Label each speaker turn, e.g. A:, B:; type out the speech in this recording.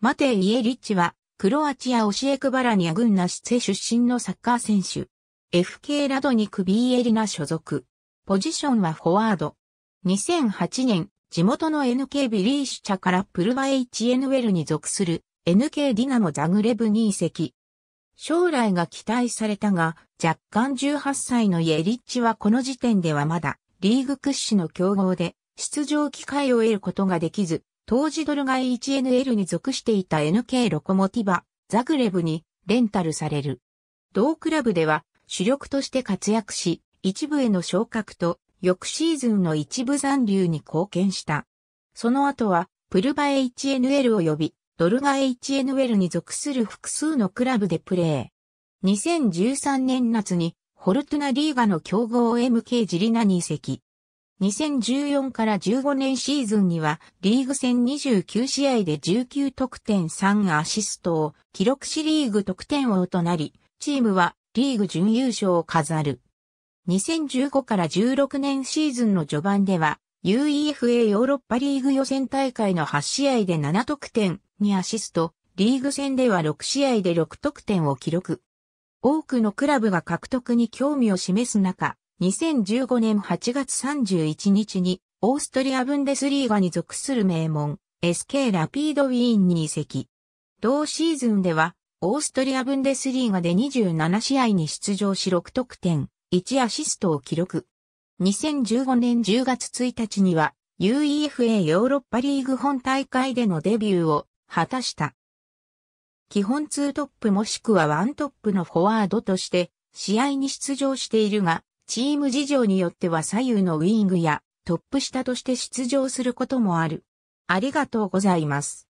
A: マテイ・イエリッチは、クロアチア・オシエクバラニア軍ナシツェ出身のサッカー選手。FK ラドニク・ビーエリナ所属。ポジションはフォワード。2008年、地元の NK ビリーシュチャからプルバ HNL に属する NK ディナモ・ザグレブに移籍。将来が期待されたが、若干18歳のイエリッチはこの時点ではまだ、リーグ屈指の強豪で、出場機会を得ることができず、当時ドルガ h 1NL に属していた NK ロコモティバ、ザグレブにレンタルされる。同クラブでは主力として活躍し、一部への昇格と翌シーズンの一部残留に貢献した。その後はプルバ 1NL を呼び、ドルガ 1NL に属する複数のクラブでプレー。2013年夏にホルトゥナリーガの強豪 MK ジリナに移籍。2014から15年シーズンには、リーグ戦29試合で19得点3アシストを記録しリーグ得点王となり、チームはリーグ準優勝を飾る。2015から16年シーズンの序盤では、UEFA ヨーロッパリーグ予選大会の8試合で7得点にアシスト、リーグ戦では6試合で6得点を記録。多くのクラブが獲得に興味を示す中、2015年8月31日に、オーストリア・ブンデスリーガに属する名門、SK ラピード・ウィーンに移籍。同シーズンでは、オーストリア・ブンデスリーガで27試合に出場し6得点、1アシストを記録。2015年10月1日には、UEFA ヨーロッパリーグ本大会でのデビューを果たした。基本2トップもしくは1トップのフォワードとして試合に出場しているが、チーム事情によっては左右のウィングやトップ下として出場することもある。ありがとうございます。